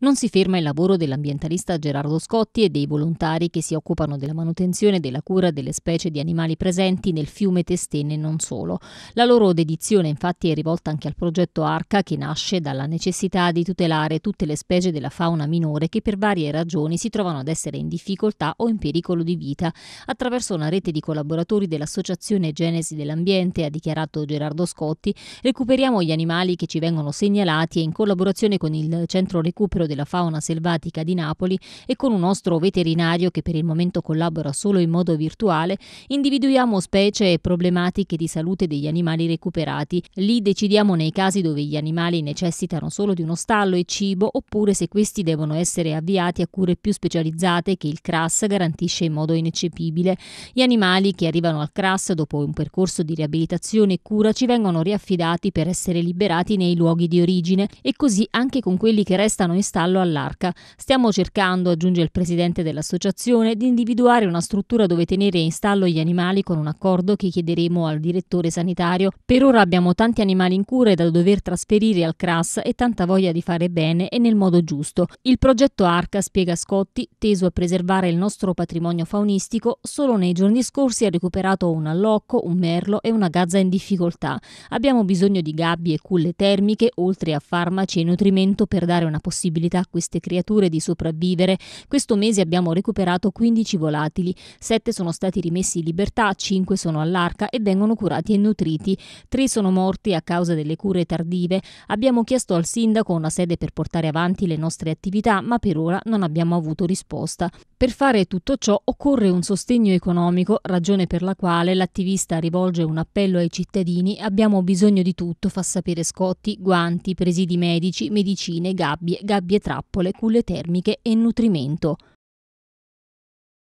Non si ferma il lavoro dell'ambientalista Gerardo Scotti e dei volontari che si occupano della manutenzione e della cura delle specie di animali presenti nel fiume Testene e non solo. La loro dedizione infatti è rivolta anche al progetto Arca che nasce dalla necessità di tutelare tutte le specie della fauna minore che per varie ragioni si trovano ad essere in difficoltà o in pericolo di vita. Attraverso una rete di collaboratori dell'Associazione Genesi dell'Ambiente, ha dichiarato Gerardo Scotti, recuperiamo gli animali che ci vengono segnalati e in collaborazione con il Centro Recupero della fauna selvatica di Napoli e con un nostro veterinario che per il momento collabora solo in modo virtuale, individuiamo specie e problematiche di salute degli animali recuperati. Lì decidiamo nei casi dove gli animali necessitano solo di uno stallo e cibo oppure se questi devono essere avviati a cure più specializzate che il CRAS garantisce in modo ineccepibile. Gli animali che arrivano al CRAS dopo un percorso di riabilitazione e cura ci vengono riaffidati per essere liberati nei luoghi di origine e così anche con quelli che restano in stato vassallo all'arca. Stiamo cercando, aggiunge il presidente dell'associazione, di individuare una struttura dove tenere in stallo gli animali con un accordo che chiederemo al direttore sanitario. Per ora abbiamo tanti animali in cura da dover trasferire al CRAS e tanta voglia di fare bene e nel modo giusto. Il progetto Arca, spiega Scotti, teso a preservare il nostro patrimonio faunistico, solo nei giorni scorsi ha recuperato un allocco, un merlo e una gazza in difficoltà. Abbiamo bisogno di gabbie e culle termiche, oltre a farmaci e nutrimento per dare una possibilità possibilità a queste creature di sopravvivere. Questo mese abbiamo recuperato 15 volatili, 7 sono stati rimessi in libertà, 5 sono all'arca e vengono curati e nutriti, 3 sono morti a causa delle cure tardive. Abbiamo chiesto al sindaco una sede per portare avanti le nostre attività, ma per ora non abbiamo avuto risposta. Per fare tutto ciò occorre un sostegno economico, ragione per la quale l'attivista rivolge un appello ai cittadini, abbiamo bisogno di tutto, fa sapere Scotti, guanti, presidi medici, medicine, gabbie, gabbie trappole, culle termiche e nutrimento.